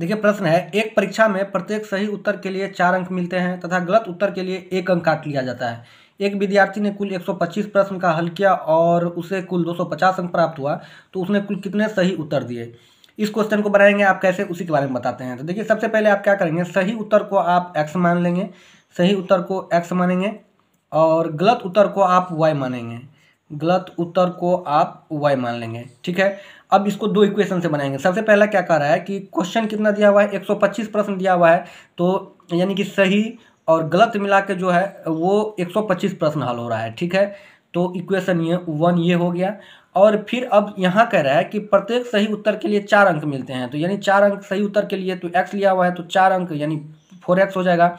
देखिए प्रश्न है एक परीक्षा में प्रत्येक सही उत्तर के लिए चार अंक मिलते हैं तथा गलत उत्तर के लिए एक अंक काट लिया जाता है एक विद्यार्थी ने कुल 125 प्रश्न का हल किया और उसे कुल 250 अंक प्राप्त हुआ तो उसने कुल कितने सही उत्तर दिए इस क्वेश्चन को बनाएंगे आप कैसे उसी के बारे में बताते हैं तो देखिए सबसे पहले आप क्या करेंगे सही उत्तर को आप एक्स मान लेंगे सही उत्तर को एक्स मानेंगे और गलत उत्तर को आप वाई मानेंगे गलत उत्तर को आप वाई मान लेंगे ठीक है अब इसको दो इक्वेशन से बनाएंगे सबसे पहला क्या कह रहा है कि क्वेश्चन कितना दिया हुआ है 125 प्रश्न दिया हुआ है तो यानी कि सही और गलत मिला के जो है वो 125 प्रश्न हल हो रहा है ठीक है तो इक्वेशन ये वन ये हो गया और फिर अब यहाँ कह रहा है कि प्रत्येक सही उत्तर के लिए चार अंक मिलते हैं तो यानी चार अंक सही उत्तर के लिए तो एक्स लिया हुआ है तो चार अंक यानी फोर एक्स हो जाएगा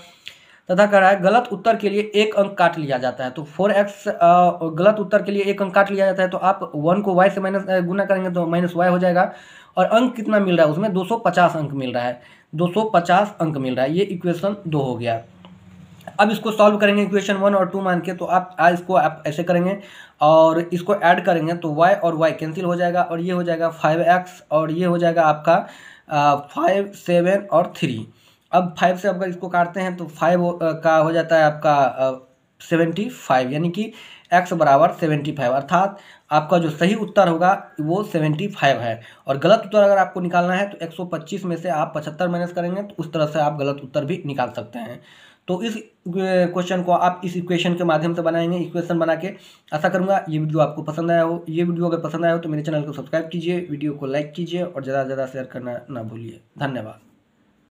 तथा कह रहा है गलत उत्तर के लिए एक अंक काट लिया जाता है तो फोर एक्स गलत उत्तर के लिए एक अंक काट लिया जाता है तो आप वन को वाई से माइनस गुना करेंगे तो माइनस वाई हो जाएगा और अंक कितना मिल रहा है उसमें 250 अंक मिल रहा है 250 अंक मिल रहा है ये इक्वेशन दो हो गया अब इसको सॉल्व करेंगे इक्वेशन वन और टू मान के तो आप इसको आप ऐसे करेंगे और इसको ऐड करेंगे तो वाई और वाई कैंसिल हो जाएगा और ये हो जाएगा फाइव एक्स और ये हो जाएगा आपका फाइव सेवन और थ्री अब फाइव से अगर इसको काटते हैं तो फाइव का हो जाता है आपका सेवेंटी फाइव यानी कि एक्स बराबर सेवेंटी फाइव अर्थात आपका जो सही उत्तर होगा वो सेवेंटी फाइव है और गलत उत्तर अगर आपको निकालना है तो एक सौ पच्चीस में से आप पचहत्तर माइनस करेंगे तो उस तरह से आप गलत उत्तर भी निकाल सकते हैं तो इस क्वेश्चन को आप इस इक्वेशन के माध्यम से बनाएंगे इक्वेशन बना के ऐसा करूँगा ये वीडियो आपको पसंद आया हो ये वीडियो अगर पसंद आया हो तो मेरे चैनल को सब्सक्राइब कीजिए वीडियो को लाइक कीजिए और ज़्यादा से ज़्यादा शेयर करना ना भूलिए धन्यवाद